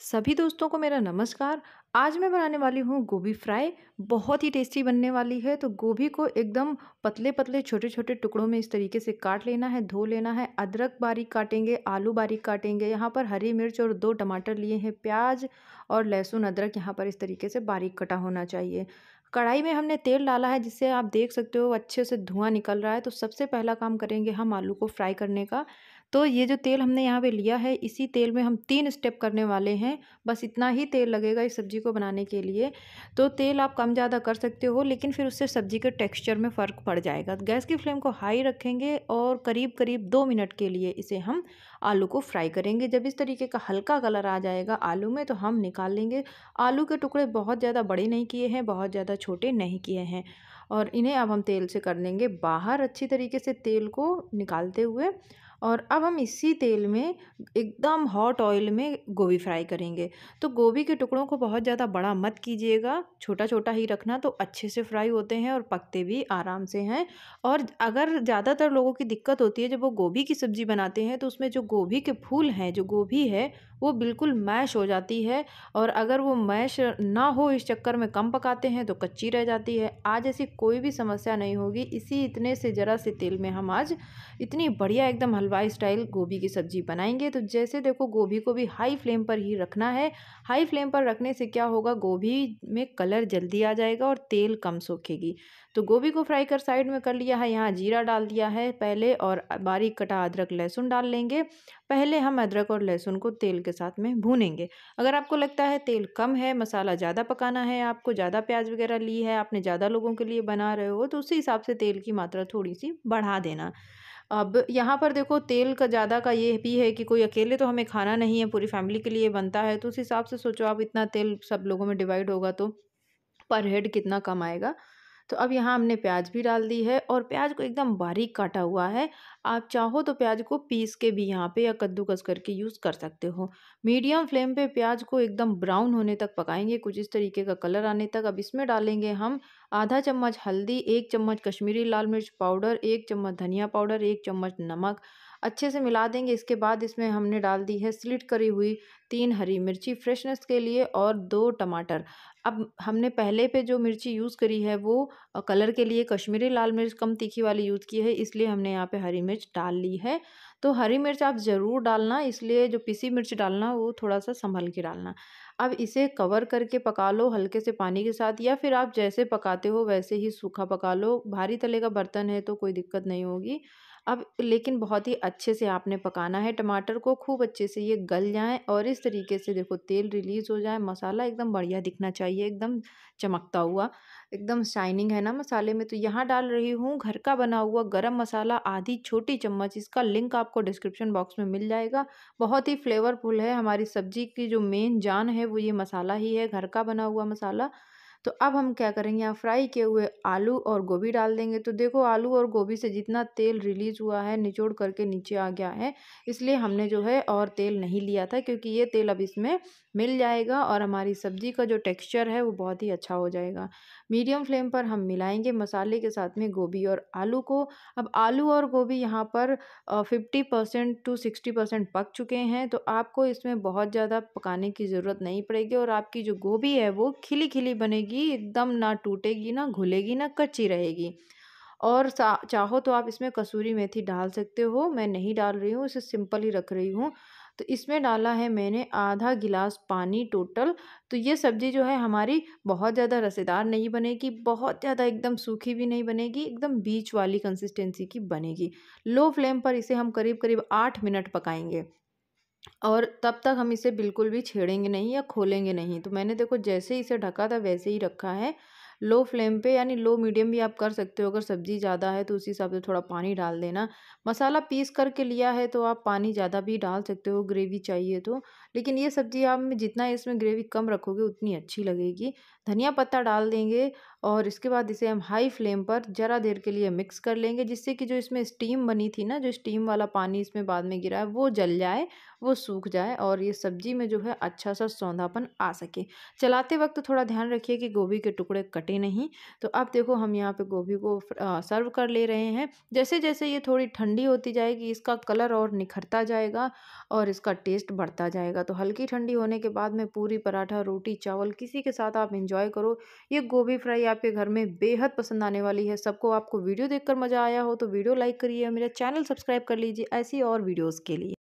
सभी दोस्तों को मेरा नमस्कार आज मैं बनाने वाली हूँ गोभी फ्राई बहुत ही टेस्टी बनने वाली है तो गोभी को एकदम पतले पतले छोटे छोटे टुकड़ों में इस तरीके से काट लेना है धो लेना है अदरक बारीक काटेंगे आलू बारीक काटेंगे यहाँ पर हरी मिर्च और दो टमाटर लिए हैं प्याज और लहसुन अदरक यहाँ पर इस तरीके से बारीक कटा होना चाहिए कढ़ाई में हमने तेल डाला है जिससे आप देख सकते हो अच्छे से धुआं निकल रहा है तो सबसे पहला काम करेंगे हम आलू को फ्राई करने का तो ये जो तेल हमने यहाँ पे लिया है इसी तेल में हम तीन स्टेप करने वाले हैं बस इतना ही तेल लगेगा इस सब्ज़ी को बनाने के लिए तो तेल आप कम ज़्यादा कर सकते हो लेकिन फिर उससे सब्ज़ी के टेक्सचर में फ़र्क पड़ जाएगा गैस की फ्लेम को हाई रखेंगे और करीब करीब दो मिनट के लिए इसे हम आलू को फ्राई करेंगे जब इस तरीके का हल्का कलर आ जाएगा आलू में तो हम निकाल लेंगे आलू के टुकड़े बहुत ज़्यादा बड़े नहीं किए हैं बहुत ज़्यादा छोटे नहीं किए हैं और इन्हें अब हम तेल से कर देंगे बाहर अच्छी तरीके से तेल को निकालते हुए और अब हम इसी तेल में एकदम हॉट ऑयल में गोभी फ्राई करेंगे तो गोभी के टुकड़ों को बहुत ज़्यादा बड़ा मत कीजिएगा छोटा छोटा ही रखना तो अच्छे से फ्राई होते हैं और पकते भी आराम से हैं और अगर ज़्यादातर लोगों की दिक्कत होती है जब वो गोभी की सब्ज़ी बनाते हैं तो उसमें जो गोभी के फूल हैं जो गोभी है वो बिल्कुल मैश हो जाती है और अगर वो मैश ना हो इस चक्कर में कम पकाते हैं तो कच्ची रह जाती है आज ऐसी कोई भी समस्या नहीं होगी इसी इतने से ज़रा से तेल में हम आज इतनी बढ़िया एकदम हलवा हलवाई स्टाइल गोभी की सब्ज़ी बनाएंगे तो जैसे देखो गोभी को भी हाई फ्लेम पर ही रखना है हाई फ्लेम पर रखने से क्या होगा गोभी में कलर जल्दी आ जाएगा और तेल कम सोखेगी तो गोभी को फ्राई कर साइड में कर लिया है यहाँ जीरा डाल दिया है पहले और बारीक कटा अदरक लहसुन डाल लेंगे पहले हम अदरक और लहसुन को तेल के साथ में भूनेंगे अगर आपको लगता है तेल कम है मसाला ज़्यादा पकाना है आपको ज़्यादा प्याज वगैरह ली है आपने ज़्यादा लोगों के लिए बना रहे हो तो उसी हिसाब से तेल की मात्रा थोड़ी सी बढ़ा देना अब यहाँ पर देखो तेल का ज़्यादा का ये भी है कि कोई अकेले तो हमें खाना नहीं है पूरी फैमिली के लिए बनता है तो उस हिसाब से सोचो आप इतना तेल सब लोगों में डिवाइड होगा तो पर हेड कितना कम आएगा तो अब यहाँ हमने प्याज भी डाल दी है और प्याज को एकदम बारीक काटा हुआ है आप चाहो तो प्याज को पीस के भी यहाँ पे या कद्दूकस करके यूज़ कर सकते हो मीडियम फ्लेम पे प्याज को एकदम ब्राउन होने तक पकाएंगे कुछ इस तरीके का कलर आने तक अब इसमें डालेंगे हम आधा चम्मच हल्दी एक चम्मच कश्मीरी लाल मिर्च पाउडर एक चम्मच धनिया पाउडर एक चम्मच नमक अच्छे से मिला देंगे इसके बाद इसमें हमने डाल दी है स्लिट करी हुई तीन हरी मिर्ची फ्रेशनेस के लिए और दो टमाटर अब हमने पहले पे जो मिर्ची यूज़ करी है वो कलर के लिए कश्मीरी लाल मिर्च कम तीखी वाली यूज़ की है इसलिए हमने यहाँ पे हरी मिर्च डाल ली है तो हरी मिर्च आप ज़रूर डालना इसलिए जो पीसी मिर्च डालना वो थोड़ा सा संभल के डालना अब इसे कवर करके पका लो हल्के से पानी के साथ या फिर आप जैसे पकाते हो वैसे ही सूखा पका लो भारी तले का बर्तन है तो कोई दिक्कत नहीं होगी अब लेकिन बहुत ही अच्छे से आपने पकाना है टमाटर को खूब अच्छे से ये गल जाएँ और इस तरीके से देखो तेल रिलीज़ हो जाए मसाला एकदम बढ़िया दिखना चाहिए एकदम चमकता हुआ एकदम शाइनिंग है ना मसाले में तो यहाँ डाल रही हूँ घर का बना हुआ गरम मसाला आधी छोटी चम्मच इसका लिंक आपको डिस्क्रिप्शन बॉक्स में मिल जाएगा बहुत ही फ्लेवरफुल है हमारी सब्जी की जो मेन जान है वो ये मसाला ही है घर का बना हुआ मसाला तो अब हम क्या करेंगे यहाँ फ्राई किए हुए आलू और गोभी डाल देंगे तो देखो आलू और गोभी से जितना तेल रिलीज हुआ है निचोड़ करके नीचे आ गया है इसलिए हमने जो है और तेल नहीं लिया था क्योंकि ये तेल अब इसमें मिल जाएगा और हमारी सब्ज़ी का जो टेक्स्चर है वो बहुत ही अच्छा हो जाएगा मीडियम फ्लेम पर हम मिलाएंगे मसाले के साथ में गोभी और आलू को अब आलू और गोभी यहाँ पर fifty percent to sixty percent पक चुके हैं तो आपको इसमें बहुत ज़्यादा पकाने की ज़रूरत नहीं पड़ेगी और आपकी जो गोभी है वो खिली खिली बनेगी एकदम ना टूटेगी ना घुलेगी ना कच्ची रहेगी और चाहो तो आप इसमें कसूरी मेथी डाल सकते हो मैं नहीं डाल रही हूँ इसे सिंपल ही रख रही हूँ तो इसमें डाला है मैंने आधा गिलास पानी टोटल तो ये सब्ज़ी जो है हमारी बहुत ज़्यादा रसेदार नहीं बनेगी बहुत ज़्यादा एकदम सूखी भी नहीं बनेगी एकदम बीच वाली कंसिस्टेंसी की बनेगी लो फ्लेम पर इसे हम करीब करीब आठ मिनट पकाएँगे और तब तक हम इसे बिल्कुल भी छेड़ेंगे नहीं या खोलेंगे नहीं तो मैंने देखो जैसे ही इसे ढका था वैसे ही रखा है लो फ्लेम पे यानी लो मीडियम भी आप कर सकते हो अगर सब्ज़ी ज़्यादा है तो उसी हिसाब से थोड़ा पानी डाल देना मसाला पीस करके लिया है तो आप पानी ज़्यादा भी डाल सकते हो ग्रेवी चाहिए तो लेकिन ये सब्ज़ी आप जितना इसमें ग्रेवी कम रखोगे उतनी अच्छी लगेगी धनिया पत्ता डाल देंगे और इसके बाद इसे हम हाई फ्लेम पर ज़रा देर के लिए मिक्स कर लेंगे जिससे कि जो इसमें स्टीम बनी थी ना जो स्टीम वाला पानी इसमें बाद में गिरा है वो जल जाए वो सूख जाए और ये सब्जी में जो है अच्छा सा सौंधापन आ सके चलाते वक्त थोड़ा ध्यान रखिए कि गोभी के टुकड़े कटे नहीं तो अब देखो हम यहाँ पर गोभी को सर्व कर ले रहे हैं जैसे जैसे ये थोड़ी ठंडी होती जाएगी इसका कलर और निखरता जाएगा और इसका टेस्ट बढ़ता जाएगा तो हल्की ठंडी होने के बाद में पूरी पराठा रोटी चावल किसी के साथ आप इंजॉय करो ये गोभी फ्राई आपके घर में बेहद पसंद आने वाली है सबको आपको वीडियो देखकर मज़ा आया हो तो वीडियो लाइक करिए मेरा चैनल सब्सक्राइब कर लीजिए ऐसी और वीडियोज़ के लिए